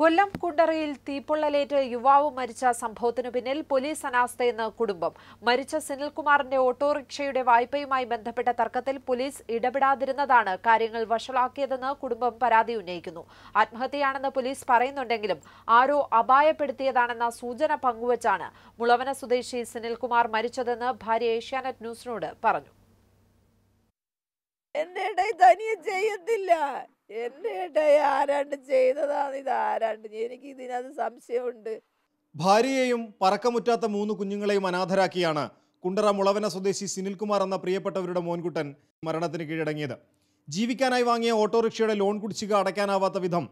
കൊല്ലം കുണ്ടറയിൽ തീപ്പൊള്ളലേറ്റ് യുവാവ് മരിച്ച സംഭവത്തിനു പിന്നിൽ പോലീസ് അനാസ്ഥയെന്ന് കുടുംബം മരിച്ച സുനിൽകുമാറിന്റെ ഓട്ടോറിക്ഷയുടെ വായ്പയുമായി ബന്ധപ്പെട്ട തർക്കത്തിൽ പോലീസ് ഇടപെടാതിരുന്നതാണ് കാര്യങ്ങൾ വഷളാക്കിയതെന്ന് കുടുംബം പരാതി ഉന്നയിക്കുന്നു ആത്മഹത്യയാണെന്ന് പോലീസ് പറയുന്നുണ്ടെങ്കിലും ആരോ അപായപ്പെടുത്തിയതാണെന്ന സൂചന പങ്കുവച്ചാണ് മുളവന സ്വദേശി സുനിൽകുമാർ മരിച്ചതെന്ന് ഭാര്യ ഏഷ്യാനെറ്റ് ന്യൂസിനോട് പറഞ്ഞു എന്റെ ആരാണ്ട് ചെയ്തതാണ് ആരാണ്ട് എനിക്ക് ഇതിനകത്ത് സംശയമുണ്ട് ഭാര്യയെയും പറക്കമുറ്റാത്ത മൂന്ന് കുഞ്ഞുങ്ങളെയും അനാഥരാക്കിയാണ് കുണ്ടറ മുളവന സ്വദേശി സിനിൽകുമാർ എന്ന പ്രിയപ്പെട്ടവരുടെ മോൻകുട്ടൻ മരണത്തിന് കീഴടങ്ങിയത് ജീവിക്കാനായി വാങ്ങിയ ഓട്ടോറിക്ഷയുടെ ലോൺ കുടിശ്ശിക അടയ്ക്കാനാവാത്ത വിധം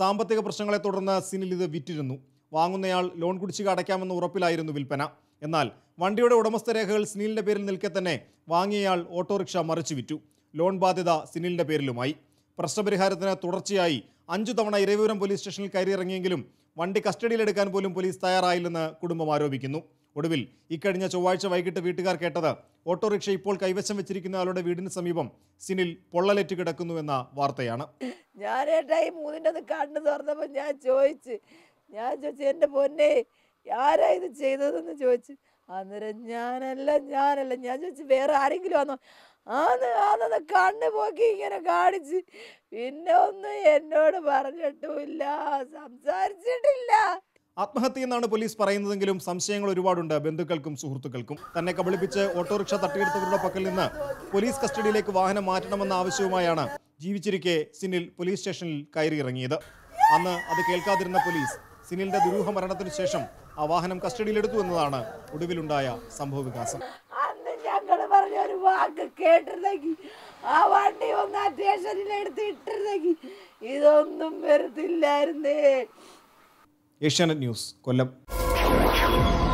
സാമ്പത്തിക പ്രശ്നങ്ങളെ തുടർന്ന് സിനിൽ ഇത് വിറ്റിരുന്നു വാങ്ങുന്നയാൾ ലോൺ കുടിശ്ശിക അടയ്ക്കാമെന്ന ഉറപ്പിലായിരുന്നു വിൽപ്പന എന്നാൽ വണ്ടിയുടെ ഉടമസ്ഥരേഖകൾ സിനിലിൻ്റെ പേരിൽ നിൽക്കെ തന്നെ വാങ്ങിയയാൾ ഓട്ടോറിക്ഷ മറിച്ചു വിറ്റു ലോൺ ബാധ്യത സിനിലിൻ്റെ പേരിലുമായി പ്രശ്നപരിഹാരത്തിന് തുടർച്ചയായി അഞ്ചു തവണ ഇരവിപുരം പോലീസ് സ്റ്റേഷനിൽ കയറിയിറങ്ങിയെങ്കിലും വണ്ടി കസ്റ്റഡിയിലെടുക്കാൻ പോലും പോലീസ് തയ്യാറായില്ലെന്ന് കുടുംബം ആരോപിക്കുന്നു ഒടുവിൽ ഇക്കഴിഞ്ഞ ചൊവ്വാഴ്ച വൈകിട്ട് വീട്ടുകാർ കേട്ടത് ഓട്ടോറിക്ഷ ഇപ്പോൾ കൈവശം വെച്ചിരിക്കുന്ന ആളുടെ വീടിന് സമീപം സിനിൽ പൊള്ളലേറ്റ് കിടക്കുന്നു എന്ന വാർത്തയാണ് ഞാൻ ഏട്ടായി മൂന്നിൻ്റെ ഞാൻ ചോദിച്ചു ഞാൻ ചോദിച്ചു എന്റെ പൊന്നെ ആരാ ഇത് ചെയ്തതെന്ന് ചോദിച്ചു അന്നേരം ഞാനല്ല ഞാനല്ല ഞാൻ ചോദിച്ചു വേറെ ആരെങ്കിലും വന്നോ ആന്ന് ആന്ന് കണ്ണു പോക്കി ഇങ്ങനെ കാണിച്ച് പിന്നെ ഒന്നും എന്നോട് പറഞ്ഞിട്ടുമില്ല സംസാരിച്ചിട്ടില്ല ആത്മഹത്യ എന്നാണ് പോലീസ് പറയുന്നതെങ്കിലും സംശയങ്ങൾ ഒരുപാടുണ്ട് ബന്ധുക്കൾക്കും സുഹൃത്തുക്കൾക്കും തന്നെ കബളിപ്പിച്ച് ഓട്ടോറിക്ഷ തട്ടിയെടുത്തവരുടെ പക്കൽ നിന്ന് പോലീസ് കസ്റ്റഡിയിലേക്ക് വാഹനം മാറ്റണമെന്ന ആവശ്യവുമായാണ് ജീവിച്ചിരിക്കെ സിനിൽ പോലീസ് സ്റ്റേഷനിൽ കയറിയിറങ്ങിയത് അന്ന് അത് കേൾക്കാതിരുന്ന പോലീസ് സിനിലിന്റെ ദുരൂഹ മരണത്തിന് ശേഷം ആ വാഹനം കസ്റ്റഡിയിലെടുത്തു എന്നതാണ് ഒടുവിലുണ്ടായ സംഭവ വികാസം ഒരു വാക്ക് കേട്ടിരുന്നെങ്കിൽ ആ വണ്ടി ഒന്ന് ആ സ്റ്റേഷനിലെടുത്ത് ഇട്ടിരുന്നെങ്കിൽ ഇതൊന്നും വരുത്തില്ലായിരുന്നേ ഏഷ്യാനെറ്റ് ന്യൂസ് കൊല്ലം